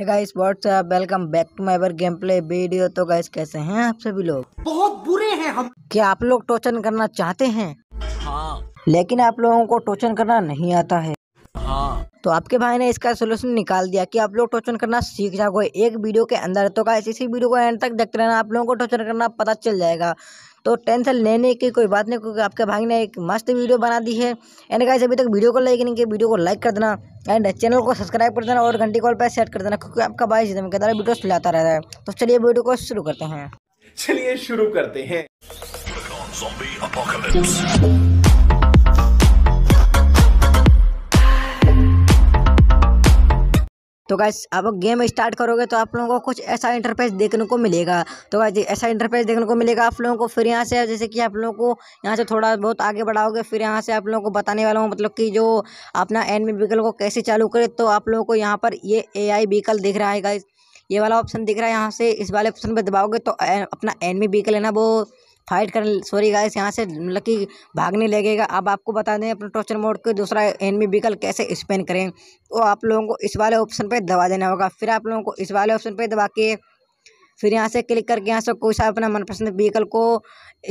है guys what's up welcome back to my game play video तो guys कैसे हैं आप सभी लोग बहुत बुरे हैं हम क्या आप लोग टोचन करना चाहते हैं हाँ। लेकिन आप लोगों को टोचन करना नहीं आता है हाँ। तो आपके भाई ने इसका सोल्यूशन निकाल दिया कि आप लोग टोचन करना सीख जाओगे एक वीडियो के अंदर तो गाइस इसी वीडियो को एंड तक देखते रहना आप लोगों को टोचन करना पता चल जाएगा तो टेंशन लेने की कोई बात नहीं क्योंकि आपके भाई ने एक मस्त वीडियो बना दी है एंड गाइस अभी तक वीडियो को लाइक नहीं किया वीडियो को लाइक कर देना एंड चैनल को सब्सक्राइब कर देना और घंटी कॉल पर सेट कर देना क्योंकि आपका भाई जिसमें कहता है वीडियो चलाता रहता है तो चलिए वीडियो को शुरू करते हैं चलिए शुरू करते हैं तो गाइस आप गेम स्टार्ट करोगे तो आप लोगों को कुछ ऐसा इंटरफेस देखने को मिलेगा तो गाइस ऐसा इंटरफेस देखने को मिलेगा आप लोगों को फिर यहाँ से जैसे कि आप लोगों को यहाँ से थोड़ा बहुत आगे बढ़ाओगे फिर यहाँ से आप लोगों को बताने वाला हूँ मतलब कि जो अपना एनमी व्हीकल को कैसे चालू करे तो आप लोगों को यहाँ पर ये ए आई व्हीकल दिख रहा है गाइस ये वाला ऑप्शन दिख रहा है यहाँ से इस वाले ऑप्शन पर दबाओगे तो अपना एनमी व्हीकल है ना वो फाइट कर सॉरी गाइस यहाँ से मतलब कि भागने लगेगा अब आपको बता दें अपना टॉर्चर मोड के दूसरा एनमी व्हीकल कैसे स्पेन करें तो आप लोगों को इस वाले ऑप्शन पर दबा देना होगा फिर आप लोगों को इस वाले ऑप्शन पर दबा के फिर यहाँ से क्लिक करके यहाँ से कोई सा अपना मनपसंद व्हीकल को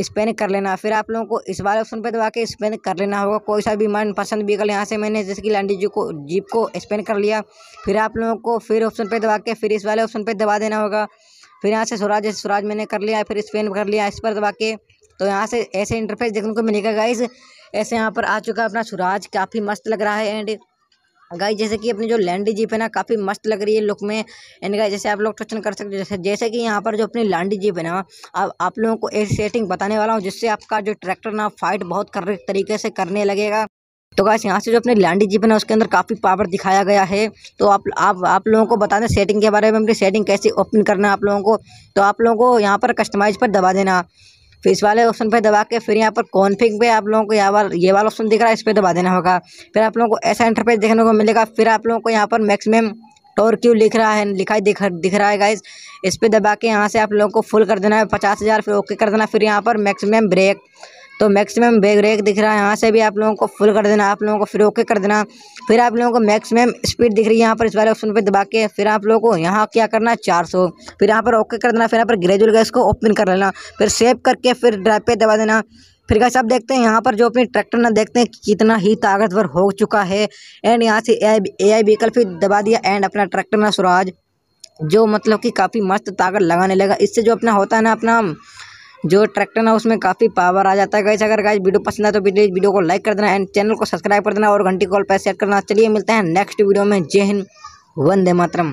स्पेन कर लेना फिर आप लोगों को इस वाले ऑप्शन पर दबा के स्पेन कर लेना होगा कोई सा भी मनपसंद व्हीकल यहाँ से मैंने जैसे कि लैंडी जी को जीप को स्पेन कर लिया फिर आप लोगों को फिर ऑप्शन पर दबा के फिर इस वाले ऑप्शन पर दबा देना होगा फिर यहाँ से स्वराज स्वराज मैंने कर लिया फिर स्पेन कर लिया इस पर दबा के तो यहाँ से ऐसे इंटरफेस देखने को मिलेगा गाइज ऐसे यहाँ पर आ चुका अपना स्वराज काफ़ी मस्त लग रहा है एंड गाइज जैसे कि अपनी जो लैंडी जीप है ना काफ़ी मस्त लग रही है लुक में एंड गाइज जैसे आप लोग क्वेश्चन कर सकते हो जैसे जैसे कि यहाँ पर जो अपनी लैंडी जीप है ना अब आप लोगों को ऐसी सेटिंग बताने वाला हूँ जिससे आपका जो ट्रैक्टर ना फाइट बहुत कर तरीके से करने लगेगा तो गाइस यहाँ से जो अपने लैंडी जीपन है उसके अंदर काफ़ी पावर दिखाया गया है तो आप आप आप लोगों को बता दें सेटिंग के बारे में अपनी सेटिंग कैसे ओपन करना है आप लोगों को तो आप लोगों को यहाँ पर कस्टमाइज पर दबा देना फिर इस वाले ऑप्शन पर दबा के फिर यहाँ पर कॉन्फिग पे आप लोगों को यहाँ वाला ये वाला ऑप्शन दिख रहा है इस पर दबा देना होगा फिर आप लोगों को ऐसा इंटरफेस देखने को मिलेगा फिर आप लोगों को यहाँ पर मैक्सिमम टोर क्यू लिख रहा है लिखाई दिख दिख रहा है गाइज इस पर दबा के यहाँ से आप लोगों को फुल कर देना है पचास हज़ार फिर ओके कर देना फिर यहाँ पर मैक्सिमम ब्रेक तो मैक्सिमम बैग रेक दिख रहा है यहाँ से भी आप लोगों को फुल कर देना आप लोगों को फिर ओके कर देना फिर आप लोगों को मैक्सिमम स्पीड दिख रही है यहाँ पर इस वाले ऑप्शन पर दबा के फिर आप लोगों को यहाँ क्या करना है चार सौ फिर यहाँ पर ओके कर देना फिर यहाँ पर ग्रेजुअल गैस को ओपन कर लेना फिर सेव करके फिर ड्राइव पे दबा देना फिर गैस आप देखते हैं यहाँ पर जो अपनी ट्रैक्टर ना देखते हैं कितना ही ताकतवर हो चुका है एंड यहाँ से ए आई व्हीकल फिर दबा दिया एंड अपना ट्रैक्टर ना स्वराज जो मतलब कि काफ़ी मस्त ताकत लगाने लगा इससे जो अपना होता है ना अपना जो ट्रैक्टर ना उसमें काफ़ी पावर आ जाता है गाइस अगर गाइस वीडियो पसंद आए तो प्लीज़ वीडियो को लाइक कर देना एंड चैनल को सब्सक्राइब कर देना और घंटी कॉल पर सेट करना चलिए मिलते हैं नेक्स्ट वीडियो में जय हिंद वंदे मातरम